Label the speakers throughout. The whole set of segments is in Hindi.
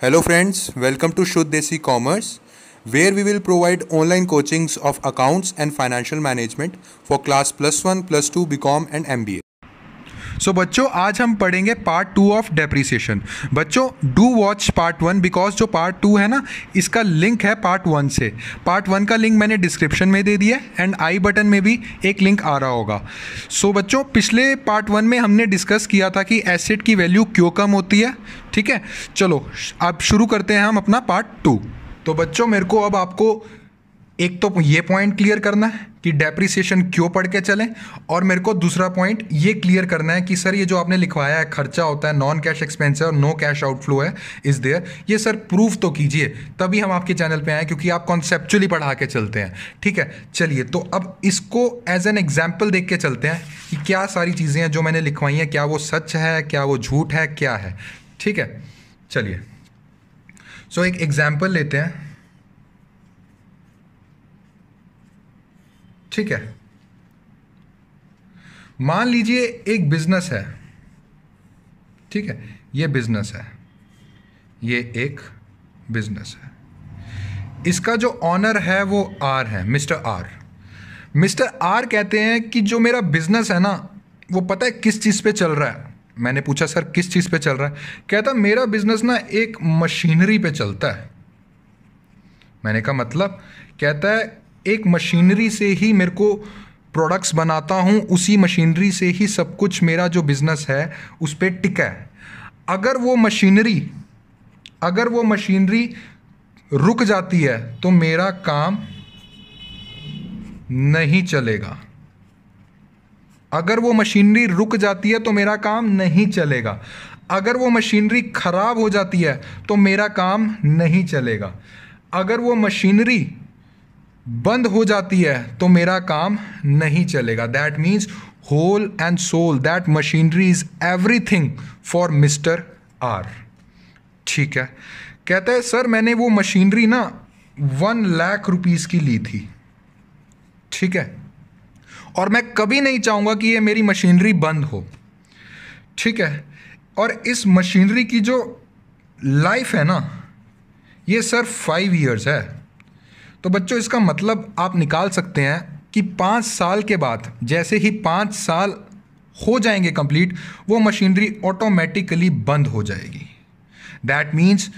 Speaker 1: Hello friends, welcome to Shudh Desi Commerce where we will provide online coachings of accounts and financial management for class plus 1, plus 2, BCom and MBA. So so, बच्चों आज हम पढ़ेंगे पार्ट टू ऑफ डेप्रिसिएशन बच्चों do watch part one because जो पार्ट टू है ना इसका लिंक है पार्ट वन से पार्ट वन का लिंक मैंने डिस्क्रिप्शन में दे दिया है एंड आई बटन में भी एक लिंक आ रहा होगा सो so, बच्चों पिछले पार्ट वन में हमने डिस्कस किया था कि एसिड की वैल्यू क्यों कम होती है ठीक है चलो अब शुरू करते हैं हम अपना पार्ट टू तो बच्चों मेरे को अब आपको एक तो ये पॉइंट क्लियर करना है कि डेप्रिसिएशन क्यों पढ़ के चलें और मेरे को दूसरा पॉइंट ये क्लियर करना है कि सर ये जो आपने लिखवाया है खर्चा होता है नॉन कैश एक्सपेंस है और नो कैश आउटफ्लो है इस देयर ये सर प्रूफ तो कीजिए तभी हम आपके चैनल पे आए क्योंकि आप कॉन्सेप्चुअली पढ़ा के चलते हैं ठीक है चलिए तो अब इसको एज एन एग्जाम्पल देख के चलते हैं कि क्या सारी चीज़ें हैं जो मैंने लिखवाई हैं क्या वो सच है क्या वो झूठ है क्या है ठीक है चलिए सो so, एक एग्जाम्पल लेते हैं ठीक है मान लीजिए एक बिजनेस है ठीक है ये बिजनेस है ये एक बिजनेस है इसका जो ऑनर है वो आर है मिस्टर आर मिस्टर आर कहते हैं कि जो मेरा बिजनेस है ना वो पता है किस चीज़ पे चल रहा है मैंने पूछा सर किस चीज़ पे चल रहा है कहता मेरा बिजनेस ना एक मशीनरी पे चलता है मैंने कहा मतलब कहता है एक मशीनरी से ही मेरे को प्रोडक्ट्स बनाता हूँ उसी मशीनरी से ही सब कुछ मेरा जो बिज़नेस है उस पर टिका है अगर वो मशीनरी अगर वो मशीनरी रुक जाती है तो मेरा काम नहीं चलेगा अगर वो मशीनरी रुक जाती है तो मेरा काम नहीं चलेगा अगर वो मशीनरी ख़राब हो जाती है तो मेरा काम नहीं चलेगा अगर वो मशीनरी बंद हो जाती है तो मेरा काम नहीं चलेगा that means whole and soul that machinery is everything for mister R ठीक है कहते हैं सर मैंने वो मशीनरी ना वन लाख रुपीज़ की ली थी ठीक है और मैं कभी नहीं चाहूंगा कि ये मेरी मशीनरी बंद हो ठीक है और इस मशीनरी की जो लाइफ है ना ये सर फाइव इयर्स है तो बच्चों इसका मतलब आप निकाल सकते हैं कि पाँच साल के बाद जैसे ही पाँच साल हो जाएंगे कंप्लीट वो मशीनरी ऑटोमेटिकली बंद हो जाएगी दैट मीन्स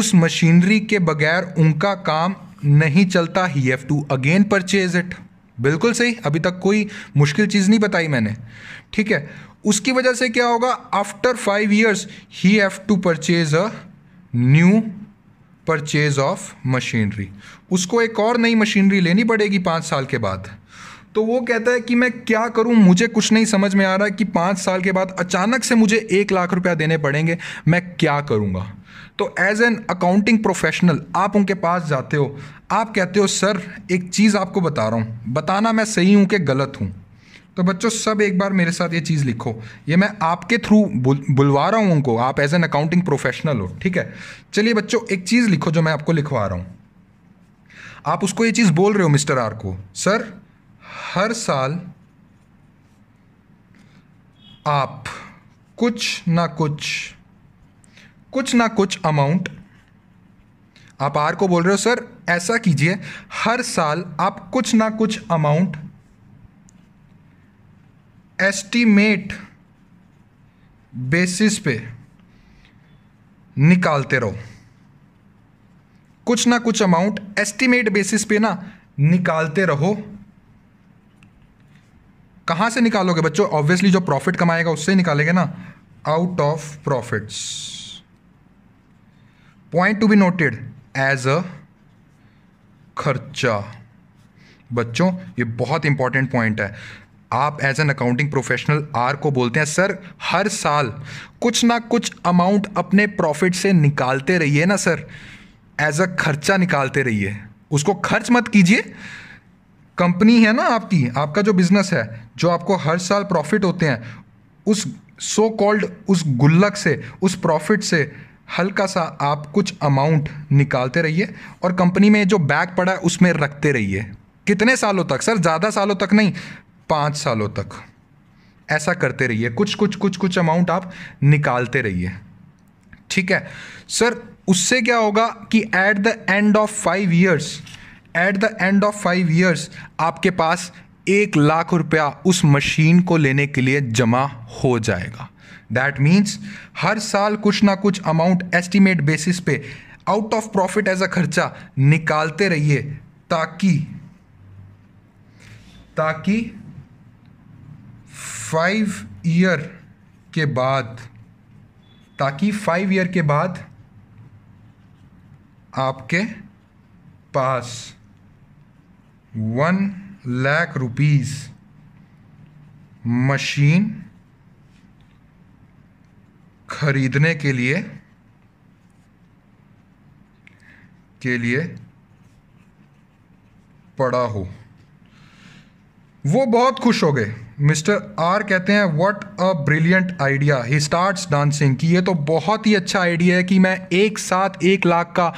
Speaker 1: उस मशीनरी के बगैर उनका काम नहीं चलता he have to again purchase it बिल्कुल सही अभी तक कोई मुश्किल चीज़ नहीं बताई मैंने ठीक है उसकी वजह से क्या होगा after five years he have to purchase a new purchase of machinery उसको एक और नई मशीनरी लेनी पड़ेगी पाँच साल के बाद तो वो कहता है कि मैं क्या करूं मुझे कुछ नहीं समझ में आ रहा कि पाँच साल के बाद अचानक से मुझे एक लाख रुपया देने पड़ेंगे मैं क्या करूंगा तो एज एन अकाउंटिंग प्रोफेशनल आप उनके पास जाते हो आप कहते हो सर एक चीज़ आपको बता रहा हूँ बताना मैं सही हूँ कि गलत हूँ तो बच्चों सब एक बार मेरे साथ ये चीज़ लिखो ये मैं आपके थ्रू बुलवा रहा हूं उनको आप एज एन अकाउंटिंग प्रोफेशनल हो ठीक है चलिए बच्चों एक चीज़ लिखो जो मैं आपको लिखवा रहा हूं आप उसको ये चीज़ बोल रहे हो मिस्टर आर को सर हर साल आप कुछ ना कुछ कुछ ना कुछ अमाउंट आप आर को बोल रहे हो सर ऐसा कीजिए हर साल आप कुछ ना कुछ अमाउंट एस्टीमेट बेसिस पे निकालते रहो कुछ ना कुछ अमाउंट एस्टीमेट बेसिस पे ना निकालते रहो कहां से निकालोगे बच्चों ऑब्वियसली जो प्रॉफिट कमाएगा उससे निकालेंगे ना out of profits point to be noted as a खर्चा बच्चों ये बहुत इंपॉर्टेंट पॉइंट है आप as an accounting professional R को बोलते हैं सर हर साल कुछ ना कुछ अमाउंट अपने प्रॉफिट से निकालते रहिए ना सर एज अ खर्चा निकालते रहिए उसको खर्च मत कीजिए कंपनी है ना आपकी आपका जो बिजनेस है जो आपको हर साल प्रॉफिट होते हैं उस सो so कॉल्ड उस गुल्लक से उस प्रॉफिट से हल्का सा आप कुछ अमाउंट निकालते रहिए और कंपनी में जो बैग पड़ा है उसमें रखते रहिए कितने सालों तक सर ज़्यादा सालों तक नहीं पाँच सालों तक ऐसा करते रहिए कुछ कुछ कुछ कुछ अमाउंट आप निकालते रहिए ठीक है सर उससे क्या होगा कि at the end of five years at the end of five years आपके पास एक लाख रुपया उस मशीन को लेने के लिए जमा हो जाएगा दैट मीन्स हर साल कुछ ना कुछ अमाउंट एस्टिमेट बेसिस पे out of profit as a खर्चा निकालते रहिए ताकि ताकि फाइव ईयर के बाद ताकि फाइव ईयर के बाद आपके पास वन लाख रुपीस मशीन खरीदने के लिए के लिए पड़ा हो वो बहुत खुश हो गए मिस्टर आर कहते हैं what a brilliant idea he starts dancing कि ये तो बहुत ही अच्छा आइडिया है कि मैं एक साथ एक लाख का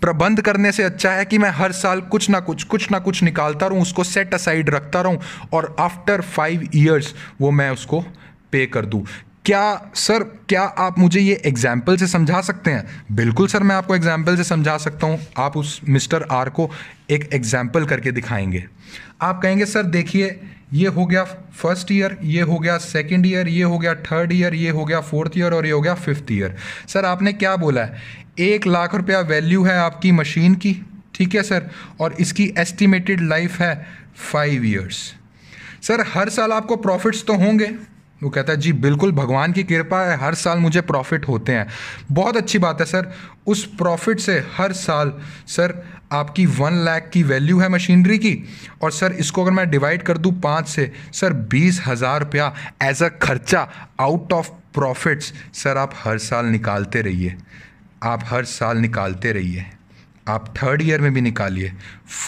Speaker 1: प्रबंध करने से अच्छा है कि मैं हर साल कुछ ना कुछ कुछ ना कुछ निकालता रहूँ उसको सेट असाइड रखता रहूँ और आफ्टर फाइव ईयर्स वो मैं उसको पे कर दूँ क्या सर क्या आप मुझे ये एग्जाम्पल से समझा सकते हैं बिल्कुल सर मैं आपको एग्जाम्पल से समझा सकता हूँ आप उस मिस्टर आर को एक एग्जाम्पल करके दिखाएंगे आप कहेंगे सर देखिए ये हो गया फर्स्ट ईयर ये हो गया सेकंड ईयर ये हो गया थर्ड ईयर ये हो गया फोर्थ ईयर और ये हो गया फिफ्थ ईयर सर आपने क्या बोला है एक लाख रुपया वैल्यू है आपकी मशीन की ठीक है सर और इसकी एस्टिमेटेड लाइफ है फाइव ईयर्स सर हर साल आपको प्रॉफिट्स तो होंगे वो कहता है जी बिल्कुल भगवान की कृपा है हर साल मुझे प्रॉफिट होते हैं बहुत अच्छी बात है सर उस प्रॉफिट से हर साल सर आपकी वन लाख की वैल्यू है मशीनरी की और सर इसको अगर मैं डिवाइड कर दूँ पाँच से सर बीस हज़ार रुपया एज अ खर्चा आउट ऑफ प्रॉफिट्स सर आप हर साल निकालते रहिए आप हर साल निकालते रहिए आप थर्ड ईयर में भी निकालिए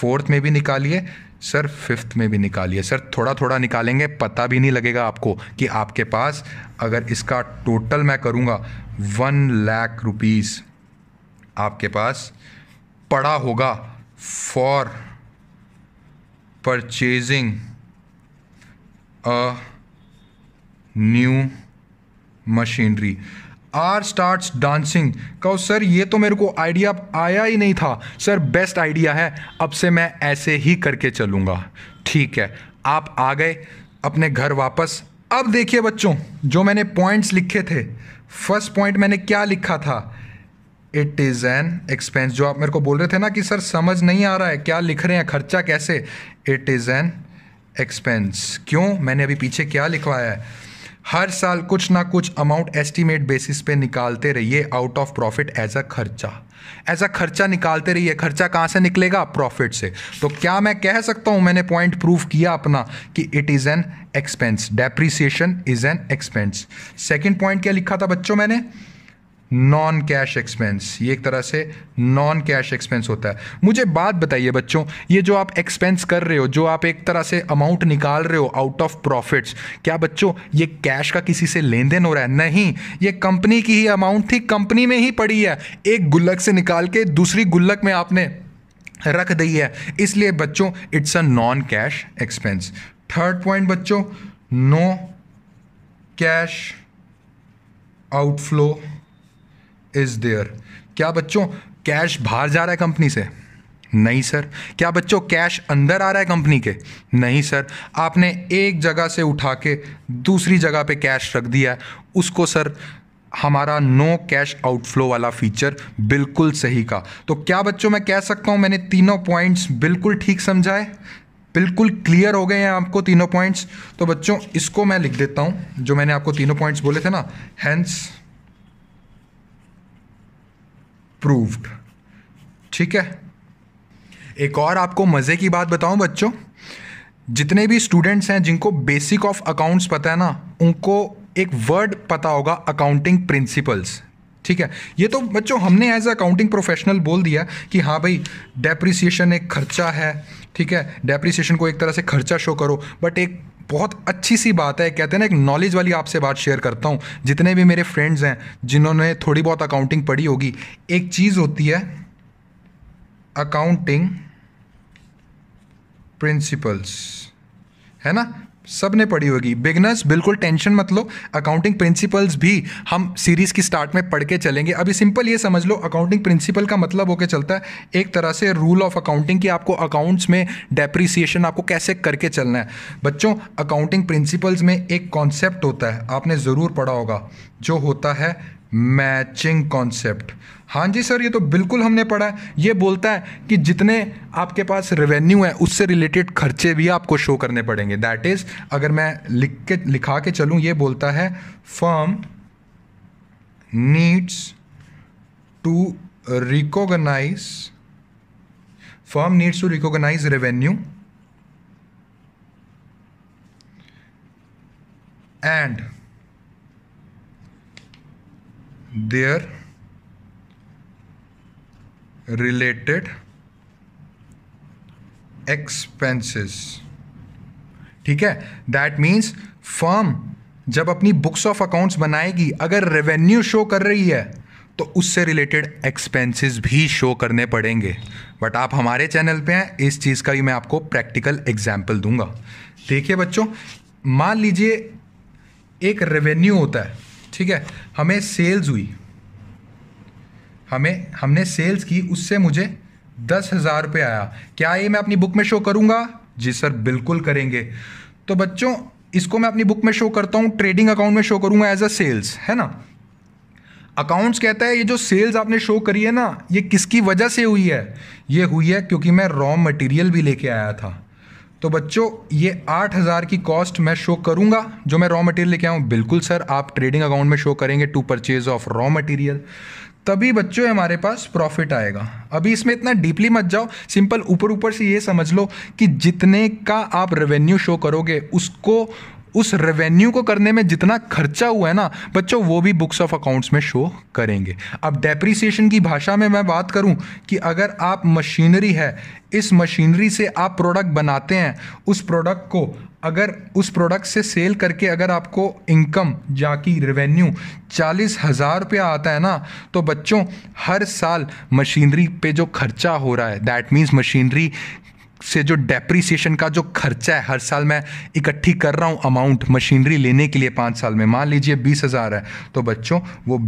Speaker 1: फोर्थ में भी निकालिए सर फिफ्थ में भी निकालिए सर थोड़ा थोड़ा निकालेंगे पता भी नहीं लगेगा आपको कि आपके पास अगर इसका टोटल मैं करूँगा वन लाख रुपीज़ आपके पास पड़ा होगा for purchasing a new machinery R start dancing कहो सर ये तो मेरे को आइडिया आया ही नहीं था सर बेस्ट आइडिया है अब से मैं ऐसे ही करके चलूंगा ठीक है आप आ गए अपने घर वापस अब देखिए बच्चों जो मैंने पॉइंट्स लिखे थे फर्स्ट पॉइंट मैंने क्या लिखा था इट इज़ एन एक्सपेंस जो आप मेरे को बोल रहे थे ना कि सर समझ नहीं आ रहा है क्या लिख रहे हैं खर्चा कैसे इट इज़ एन एक्सपेंस क्यों मैंने अभी पीछे क्या लिखवाया है हर साल कुछ ना कुछ अमाउंट एस्टिमेट बेसिस पे निकालते रहिए out of profit as a खर्चा एज अ खर्चा निकालते रहिए खर्चा कहाँ से निकलेगा प्रॉफिट से तो क्या मैं कह सकता हूँ मैंने पॉइंट प्रूव किया अपना कि it is an expense depreciation is an expense second point क्या लिखा था बच्चों मैंने नॉन कैश एक्सपेंस ये एक तरह से नॉन कैश एक्सपेंस होता है मुझे बात बताइए बच्चों ये जो आप एक्सपेंस कर रहे हो जो आप एक तरह से अमाउंट निकाल रहे हो आउट ऑफ प्रॉफिट्स क्या बच्चों ये कैश का किसी से लेन देन हो रहा है नहीं ये कंपनी की ही अमाउंट थी कंपनी में ही पड़ी है एक गुल्लक से निकाल के दूसरी गुल्लक में आपने रख दी है इसलिए बच्चों it's a non cash expense third point बच्चों no cash outflow is there क्या बच्चों कैश बाहर जा रहा है कंपनी से नहीं सर क्या बच्चों कैश अंदर आ रहा है कंपनी के नहीं सर आपने एक जगह से उठा के दूसरी जगह पे कैश रख दिया है उसको सर हमारा नो कैश आउटफ्लो वाला फीचर बिल्कुल सही का तो क्या बच्चों मैं कह सकता हूँ मैंने तीनों पॉइंट्स बिल्कुल ठीक समझाए बिल्कुल क्लियर हो गए हैं आपको तीनों पॉइंट्स तो बच्चों इसको मैं लिख देता हूँ जो मैंने आपको तीनों पॉइंट्स बोले थे ना हैंस प्रूव्ड ठीक है एक और आपको मज़े की बात बताऊं बच्चों जितने भी स्टूडेंट्स हैं जिनको बेसिक ऑफ अकाउंट्स पता है ना उनको एक वर्ड पता होगा अकाउंटिंग प्रिंसिपल्स ठीक है ये तो बच्चों हमने एज अकाउंटिंग प्रोफेशनल बोल दिया कि हाँ भाई डेप्रिसिएशन एक खर्चा है ठीक है डेप्रिसिएशन को एक तरह से खर्चा शो करो बट एक बहुत अच्छी सी बात है कहते हैं ना एक नॉलेज वाली आपसे बात शेयर करता हूँ जितने भी मेरे फ्रेंड्स हैं जिन्होंने थोड़ी बहुत अकाउंटिंग पढ़ी होगी एक चीज़ होती है अकाउंटिंग प्रिंसिपल्स है ना सब ने पढ़ी होगी बिगनर्स बिल्कुल टेंशन मत लो अकाउंटिंग प्रिंसिपल्स भी हम सीरीज़ की स्टार्ट में पढ़ के चलेंगे अभी सिंपल ये समझ लो अकाउंटिंग प्रिंसिपल का मतलब होकर चलता है एक तरह से रूल ऑफ अकाउंटिंग कि आपको अकाउंट्स में डेप्रिसिएशन आपको कैसे करके चलना है बच्चों अकाउंटिंग प्रिंसिपल्स में एक कॉन्सेप्ट होता है आपने ज़रूर पढ़ा होगा जो होता है मैचिंग कॉन्सेप्ट हाँ जी सर ये तो बिल्कुल हमने पढ़ा है ये बोलता है कि जितने आपके पास रेवेन्यू है उससे रिलेटेड खर्चे भी आपको शो करने पड़ेंगे दैट इज़ अगर मैं लिख के लिखा के चलूँ ये बोलता है firm needs to recognise firm needs to recognise revenue and their related expenses ठीक है दैट मीन्स फर्म जब अपनी बुक्स ऑफ अकाउंट्स बनाएगी अगर रेवेन्यू शो कर रही है तो उससे रिलेटेड एक्सपेंसेस भी शो करने पड़ेंगे बट आप हमारे चैनल पे हैं इस चीज़ का भी मैं आपको प्रैक्टिकल एग्जाम्पल दूंगा देखिए बच्चों मान लीजिए एक रेवेन्यू होता है ठीक है हमें सेल्स हुई हमें हमने सेल्स की उससे मुझे दस हज़ार रुपये आया क्या ये मैं अपनी बुक में शो करूंगा जी सर बिल्कुल करेंगे तो बच्चों इसको मैं अपनी बुक में शो करता हूँ ट्रेडिंग अकाउंट में शो करूंगा एज अ सेल्स है ना अकाउंट्स कहता है ये जो सेल्स आपने शो करी है ना ये किसकी वजह से हुई है ये हुई है क्योंकि मैं रॉ मटेरियल भी लेके आया था तो बच्चों ये आठ हज़ार की कॉस्ट मैं शो करूँगा जो मैं रॉ मटेरियल लेके आऊँ बिल्कुल सर आप ट्रेडिंग अकाउंट में शो करेंगे to purchase of raw material तभी बच्चों हमारे पास प्रॉफिट आएगा अभी इसमें इतना डीपली मत जाओ सिंपल ऊपर ऊपर से ये समझ लो कि जितने का आप रेवेन्यू शो करोगे उसको उस रेवेन्यू को करने में जितना खर्चा हुआ है ना बच्चों वो भी बुक्स ऑफ अकाउंट्स में शो करेंगे अब डेप्रिसिएशन की भाषा में मैं बात करूं कि अगर आप मशीनरी है इस मशीनरी से आप प्रोडक्ट बनाते हैं उस प्रोडक्ट को अगर उस प्रोडक्ट से सेल करके अगर आपको इनकम जा की रेवेन्यू चालीस हज़ार रुपया आता है ना तो बच्चों हर साल मशीनरी पे जो खर्चा हो रहा है दैट मीन्स मशीनरी से जो डेप्रीसीशन का जो खर्चा है हर साल मैं इकट्ठी कर रहा हूँ अमाउंट मशीनरी लेने के लिए पाँच साल में मान लीजिए बीस हज़ार है तो बच्चों वो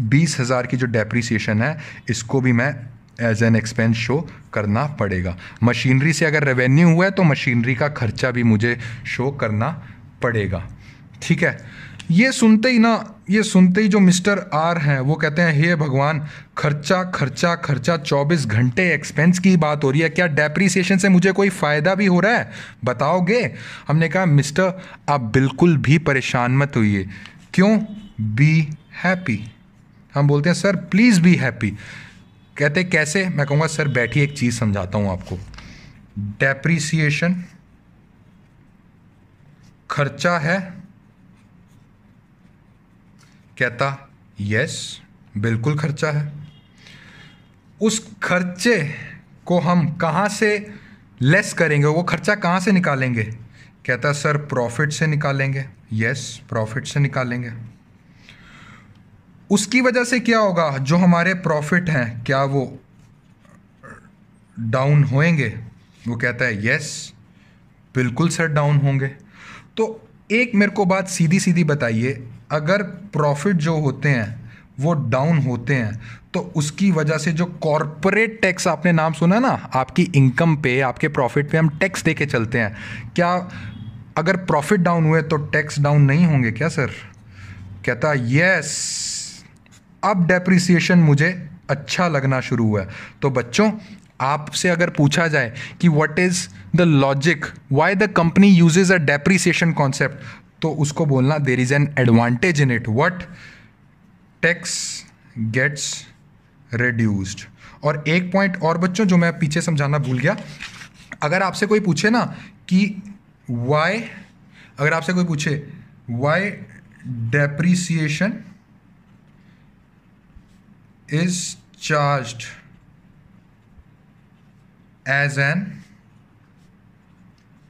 Speaker 1: बीस हज़ार की जो डेप्रीसीशन है इसको भी मैं एज एन एक्सपेंस शो करना पड़ेगा मशीनरी से अगर रेवेन्यू हुआ है तो मशीनरी का खर्चा भी मुझे शो करना पड़ेगा ठीक है ये सुनते ही ना ये सुनते ही जो मिस्टर आर हैं वो कहते हैं हे भगवान खर्चा खर्चा खर्चा 24 घंटे एक्सपेंस की बात हो रही है क्या डेप्रीसिएशन से मुझे कोई फ़ायदा भी हो रहा है बताओगे हमने कहा मिस्टर आप बिल्कुल भी परेशान मत होइए क्यों बी हैप्पी हम बोलते हैं सर प्लीज़ बी हैप्पी कहते कैसे मैं कहूँगा सर बैठिए एक चीज़ समझाता हूँ आपको डेप्रीसिएशन खर्चा है कहता यस बिल्कुल खर्चा है उस खर्चे को हम कहाँ से लेस करेंगे वो खर्चा कहाँ से निकालेंगे कहता सर प्रॉफिट से निकालेंगे यस प्रॉफिट से निकालेंगे उसकी वजह से क्या होगा जो हमारे प्रॉफिट हैं क्या वो डाउन होएंगे वो कहता है यस बिल्कुल सर डाउन होंगे तो एक मेरे को बात सीधी सीधी बताइए अगर प्रॉफिट जो होते हैं वो डाउन होते हैं तो उसकी वजह से जो कॉरपोरेट टैक्स आपने नाम सुना ना आपकी इनकम पे आपके प्रॉफिट पे हम टैक्स दे के चलते हैं क्या अगर प्रॉफिट डाउन हुए तो टैक्स डाउन नहीं होंगे क्या सर कहता यस अब डेप्रिसिएशन मुझे अच्छा लगना शुरू हुआ तो बच्चों आपसे अगर पूछा जाए कि what is the logic why the company uses a depreciation concept तो उसको बोलना there is an advantage in it what tax gets reduced और एक पॉइंट और बच्चों जो मैं पीछे समझाना भूल गया अगर आपसे कोई पूछे ना कि वाई अगर आपसे कोई पूछे why depreciation is charge as an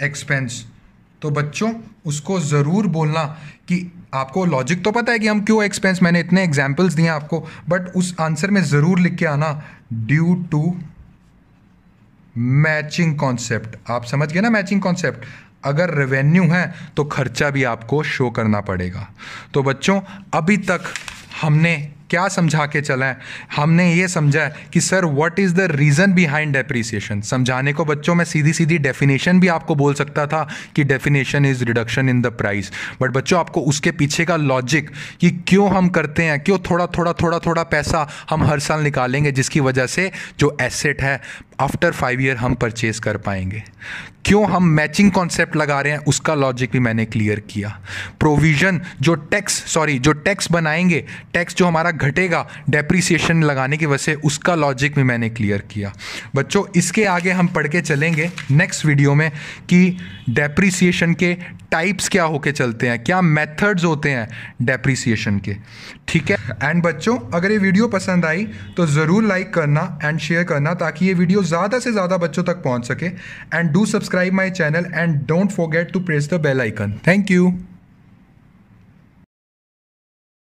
Speaker 1: expense तो बच्चों उसको ज़रूर बोलना कि आपको लॉजिक तो पता है कि हम क्यों एक्सपेंस मैंने इतने एग्जाम्पल्स दिए आपको बट उस आंसर में ज़रूर लिख के आना ड्यू टू मैचिंग कॉन्सेप्ट आप समझ गए ना मैचिंग कॉन्सेप्ट अगर रेवेन्यू है तो खर्चा भी आपको शो करना पड़ेगा तो बच्चों अभी तक हमने क्या समझा के चलें हमने ये समझा है कि sir what is the reason behind depreciation समझाने को बच्चों में सीधी सीधी डेफिनेशन भी आपको बोल सकता था कि definition is reduction in the price but बच्चों आपको उसके पीछे का लॉजिक कि क्यों हम करते हैं क्यों थोड़ा थोड़ा थोड़ा थोड़ा पैसा हम हर साल निकालेंगे जिसकी वजह से जो एसेट है आफ्टर फाइव ईयर हम परचेज कर पाएंगे क्यों हम मैचिंग कॉन्सेप्ट लगा रहे हैं उसका लॉजिक भी मैंने क्लियर किया प्रोविज़न जो टैक्स सॉरी जो टैक्स बनाएंगे टैक्स जो हमारा घटेगा डेप्रिसिएशन लगाने की वजह से उसका लॉजिक भी मैंने क्लियर किया बच्चों इसके आगे हम पढ़ के चलेंगे नेक्स्ट वीडियो में कि डेप्रिसिएशन के टाइप्स क्या होके चलते हैं क्या मेथड्स होते हैं डेप्रिसिएशन के ठीक है एंड बच्चों अगर ये वीडियो पसंद आई तो ज़रूर लाइक करना एंड शेयर करना ताकि ये वीडियो ज़्यादा से ज़्यादा बच्चों तक पहुँच सके and do subscribe my channel and don't forget to press the bell icon thank you